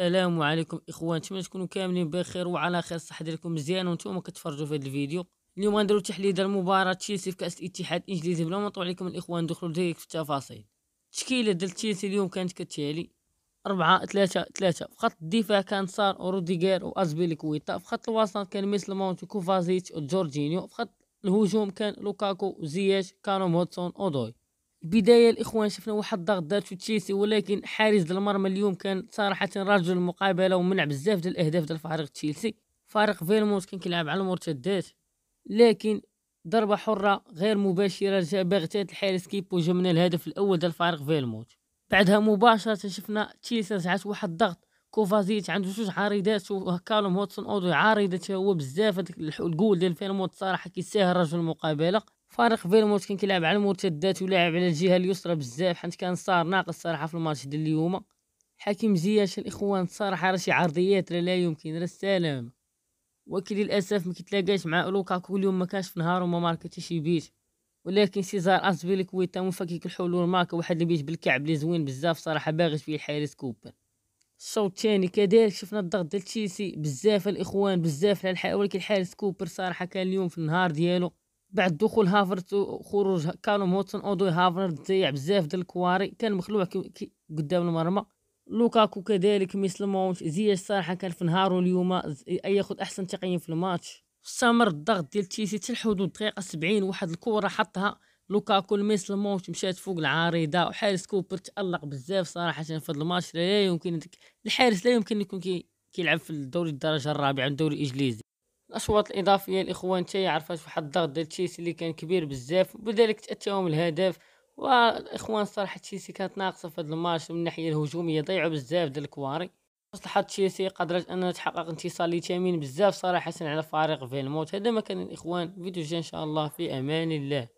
السلام عليكم اخوان نتمنى تكونوا كاملين بخير وعلى خير الصحه ديالكم مزيان وانتم كتفرجوا في هذا الفيديو اليوم غنديروا تحليل المباراه تشيلسي في كاس الاتحاد الانجليزي بلا ما نطول عليكم الاخوان ندخلوا ديك في التفاصيل التشكيله ديال تشيلسي اليوم كانت كالتالي 4 3 3 في خط الدفاع كان سار وروديغير وازبيليكويتا في خط الوسط كان ميسل مونت وكوفازيتش وجورجينيو في خط الهجوم كان لوكاكو زياش كانو موتسون اودوي بدايه الاخوان شفنا واحد الضغط دارتو تشيلسي ولكن حارس المرمى اليوم كان صراحه رجل المقابله ومنع بزاف ديال الاهداف ديال فريق تشيلسي فريق فيلموس كان كيلعب على المرتدات لكن ضربه حره غير مباشره جا باغتات الحارس كيبو جا من الهدف الاول ديال فريق فيرمونت بعدها مباشره شفنا تشيلسي رجعت واحد الضغط كوفازيت عنده جوج عارضات وهكالهم هوتسون اودو عارضه هو بزاف هذاك الجول ديال فيرمونت صراحه كيساهل رجل المقابله فريق فيرموت كان كيلعب على المرتدات ولاعب على الجهه اليسرى بزاف حيت كان صار ناقص صراحه في الماتش ديال اليوم حكيم زياش الاخوان الصراحه راه شي عرضيات راه لا يمكن راه السلام ولكن للاسف ما كيتلاقاش مع لوكاكو اليوم ما كانش في نهارو ما ماركا حتى شي بيت ولكن سيزار ازبيليكويتا مفكك الحلول ماركا واحد البيت بالكعب لي زوين بزاف صراحه باغي فيه الحارس كوبر الشوط الثاني كذلك شفنا الضغط ديال تشيلسي بزاف الاخوان بزاف على ولكن الحارس كوبر صراحه كان اليوم في النهار ديالو بعد دخول هافرت وخروج كانوا موتون اودوي هافرت ضيع بزاف ديال الكواري كان مخلوع قدام المرمى لوكاكو كذلك مثل مونش زياش صراحه كان في نهارو اليوم ياخذ احسن تقييم في الماتش استمر الضغط ديال تشيسي حتى لحدود الدقيقه 70 واحد الكره حطها لوكاكو مثل مونش مشات فوق العارضه وحارس كوبر تالق بزاف صراحه في هذا الماتش لا يمكن الحارس لا يمكن يكون كيلعب في الدوري الدرجه الرابعه الدوري الانجليزي الاشواط الاضافيه الاخوان حتى يعرفات واحد الضغط ديال تشيلسي اللي كان كبير بزاف وبذلك تاتاهم الهدف والاخوان صراحه تشيلسي كانت ناقصه في هذا الماتش من الناحيه الهجوميه ضيعوا بزاف ديال الكواري مصلحه تشيلسي قدرت انها تحقق انتصار لي ثمين بزاف صراحه على فريق فيلموت هذا ما كان الاخوان فيديو جاي ان شاء الله في امان الله